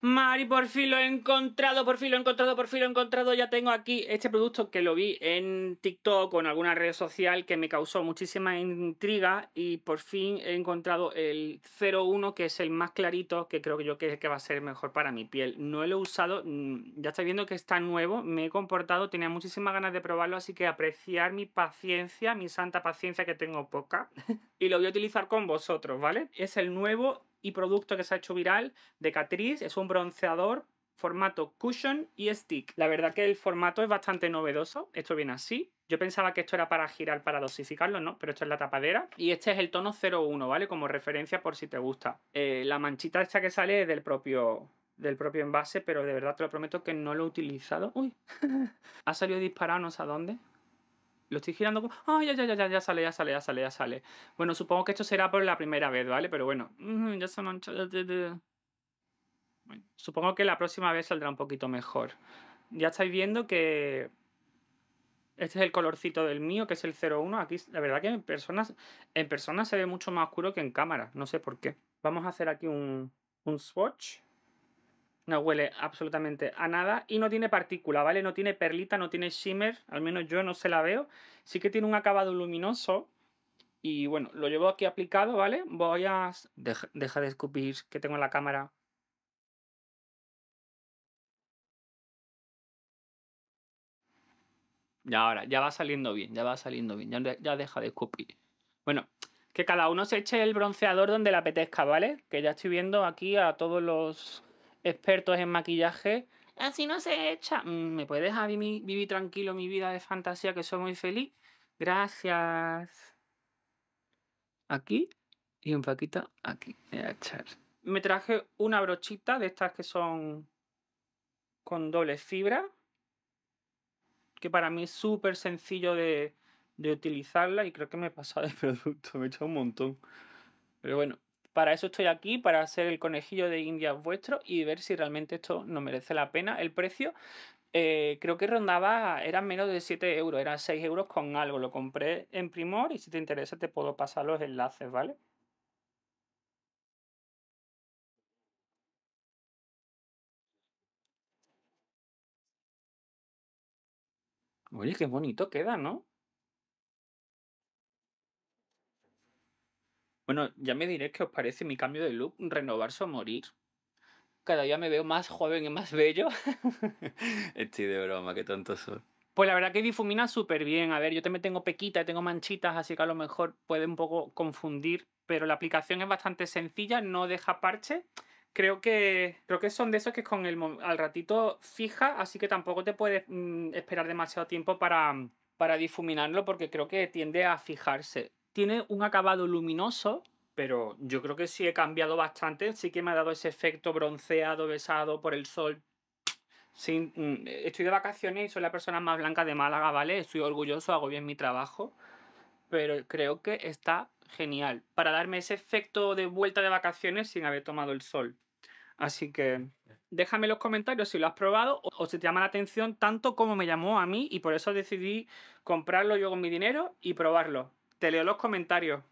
Mari, por fin lo he encontrado, por fin lo he encontrado, por fin lo he encontrado. Ya tengo aquí este producto que lo vi en TikTok o en alguna red social que me causó muchísima intriga y por fin he encontrado el 01 que es el más clarito que creo que yo que, es el que va a ser mejor para mi piel. No lo he usado, mm, ya estáis viendo que está nuevo, me he comportado, tenía muchísimas ganas de probarlo, así que apreciar mi paciencia, mi santa paciencia que tengo poca y lo voy a utilizar con vosotros, ¿vale? Es el nuevo y producto que se ha hecho viral de Catrice es un bronceador formato cushion y stick. La verdad que el formato es bastante novedoso, esto viene así. Yo pensaba que esto era para girar, para dosificarlo, no, pero esto es la tapadera. Y este es el tono 01, ¿vale? Como referencia por si te gusta. Eh, la manchita esta que sale es del propio, del propio envase, pero de verdad te lo prometo que no lo he utilizado. Uy, ha salido disparado no sé a dónde. Lo estoy girando como... ¡Ay, ah, ya, ya, ya, ya, sale, ya sale, ya sale, ya sale! Bueno, supongo que esto será por la primera vez, ¿vale? Pero bueno... Ya se supongo que la próxima vez saldrá un poquito mejor. Ya estáis viendo que... Este es el colorcito del mío, que es el 01. Aquí, la verdad que en personas en se ve mucho más oscuro que en cámara. No sé por qué. Vamos a hacer aquí un, un swatch no huele absolutamente a nada y no tiene partícula, ¿vale? No tiene perlita, no tiene shimmer, al menos yo no se la veo. Sí que tiene un acabado luminoso y bueno, lo llevo aquí aplicado, ¿vale? Voy a... Deja, de escupir que tengo en la cámara. Ya ahora, ya va saliendo bien, ya va saliendo bien, ya, ya deja de escupir. Bueno, que cada uno se eche el bronceador donde le apetezca, ¿vale? Que ya estoy viendo aquí a todos los expertos en maquillaje, así no se echa. Mm, ¿Me puedes dejar vivir, tranquilo mi vida de fantasía que soy muy feliz? Gracias. Aquí y un paquito aquí. echar. Me traje una brochita de estas que son con doble fibra. Que para mí es súper sencillo de, de utilizarla y creo que me he pasado de producto, me he echado un montón. Pero bueno, para eso estoy aquí, para hacer el conejillo de indias vuestro y ver si realmente esto no merece la pena. El precio eh, creo que rondaba, era menos de 7 euros, eran 6 euros con algo. Lo compré en Primor y si te interesa te puedo pasar los enlaces, ¿vale? Oye, qué bonito queda, ¿no? Bueno, ya me diréis qué os parece mi cambio de look, renovarse o morir. Cada día me veo más joven y más bello. Estoy de broma, qué tanto soy. Pues la verdad que difumina súper bien. A ver, yo también tengo pequitas, tengo manchitas, así que a lo mejor puede un poco confundir. Pero la aplicación es bastante sencilla, no deja parche. Creo que, creo que son de esos que con el al ratito fija, así que tampoco te puedes mm, esperar demasiado tiempo para, para difuminarlo, porque creo que tiende a fijarse. Tiene un acabado luminoso, pero yo creo que sí he cambiado bastante. Sí que me ha dado ese efecto bronceado, besado por el sol. Mm, estoy de vacaciones y soy la persona más blanca de Málaga, ¿vale? Estoy orgulloso, hago bien mi trabajo, pero creo que está genial para darme ese efecto de vuelta de vacaciones sin haber tomado el sol. Así que déjame en los comentarios si lo has probado o si te llama la atención tanto como me llamó a mí y por eso decidí comprarlo yo con mi dinero y probarlo. Te leo los comentarios.